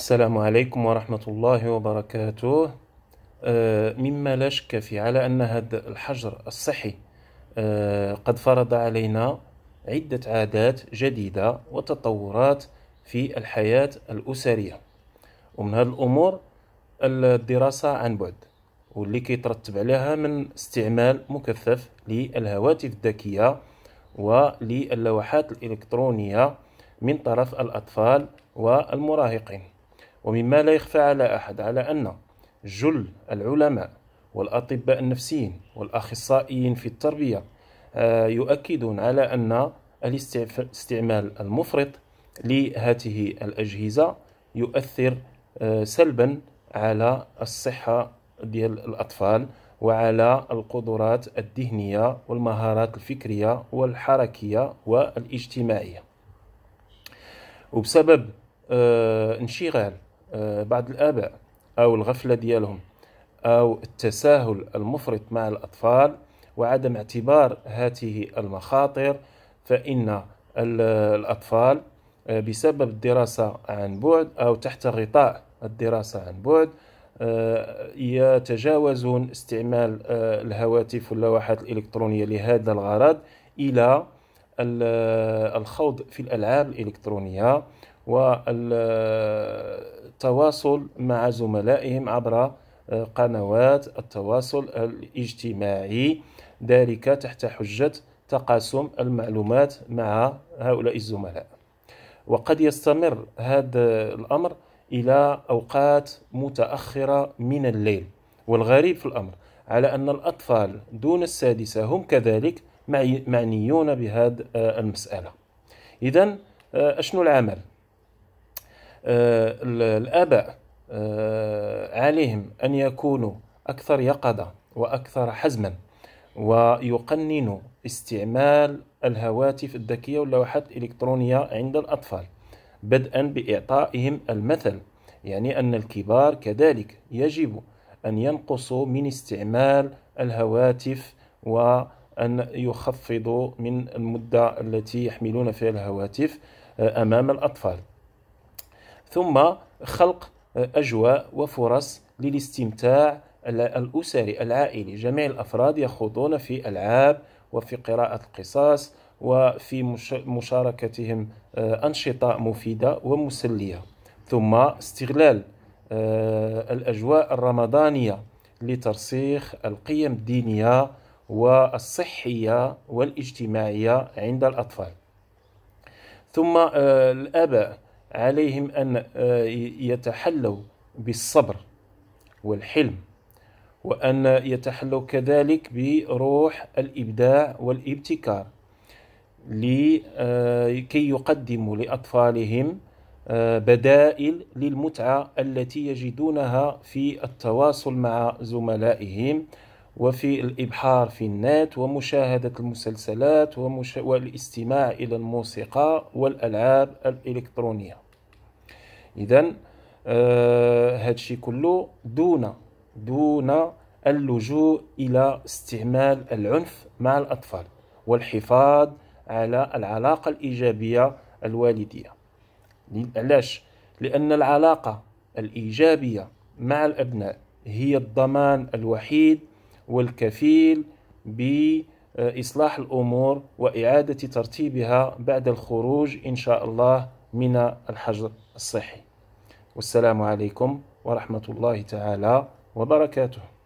السلام عليكم ورحمة الله وبركاته آه، مما لا شك فيه على أن هذا الحجر الصحي آه، قد فرض علينا عدة عادات جديدة وتطورات في الحياة الأسرية ومن هذه الأمور الدراسة عن بعد واللي كيترتب عليها من استعمال مكثف للهواتف الذكية وللوحات الإلكترونية من طرف الأطفال والمراهقين ومما لا يخفى على أحد على أن جل العلماء والأطباء النفسيين والأخصائيين في التربية آه، يؤكدون على أن الاستعمال المفرط لهذه الأجهزة يؤثر آه، سلبا على الصحة ديال الأطفال وعلى القدرات الذهنية والمهارات الفكرية والحركية والاجتماعية وبسبب آه، انشغال آه، بعض الآباء أو الغفلة ديالهم أو التساهل المفرط مع الأطفال وعدم اعتبار هذه المخاطر فإن الأطفال آه، بسبب الدراسة عن بعد أو تحت غطاء الدراسة عن بعد آه، يتجاوزون استعمال الهواتف واللوحات الإلكترونية لهذا الغرض إلى الخوض في الألعاب الإلكترونية والتواصل مع زملائهم عبر آه، قنوات التواصل الاجتماعي ذلك تحت حجة تقاسم المعلومات مع هؤلاء الزملاء وقد يستمر هذا الأمر إلى أوقات متأخرة من الليل والغريب في الأمر على أن الأطفال دون السادسة هم كذلك معنيون بهذه آه، المسألة إذا آه، أشنو العمل؟ آه، الآباء آه، عليهم أن يكونوا أكثر يقظة وأكثر حزما ويقننوا استعمال الهواتف الذكية واللوحات الإلكترونية عند الأطفال بدءا بإعطائهم المثل يعني أن الكبار كذلك يجب أن ينقصوا من استعمال الهواتف وأن يخفضوا من المدة التي يحملون فيها الهواتف آه، أمام الأطفال ثم خلق آه، أجواء وفرص للاستمتاع الأسري العائلي جميع الأفراد يخوضون في ألعاب وفي قراءة القصص وفي مشاركتهم آه، أنشطة مفيدة ومسلية ثم استغلال آه، الأجواء الرمضانية لترسيخ القيم الدينية والصحية والاجتماعية عند الأطفال ثم الآباء عليهم أن آه، يتحلوا بالصبر والحلم وأن يتحلوا كذلك بروح الإبداع والابتكار لكي آه، يقدموا لأطفالهم آه، بدائل للمتعة التي يجدونها في التواصل مع زملائهم وفي الإبحار في النت ومشاهدة المسلسلات ومشا... والاستماع إلى الموسيقى والألعاب الإلكترونية إذا آه هادشي كله دون دون اللجوء إلى استعمال العنف مع الأطفال والحفاظ على العلاقة الإيجابية الوالدية علاش لأن العلاقة الإيجابية مع الأبناء هي الضمان الوحيد والكفيل بإصلاح الأمور وإعادة ترتيبها بعد الخروج إن شاء الله من الحجر الصحي والسلام عليكم ورحمة الله تعالى وبركاته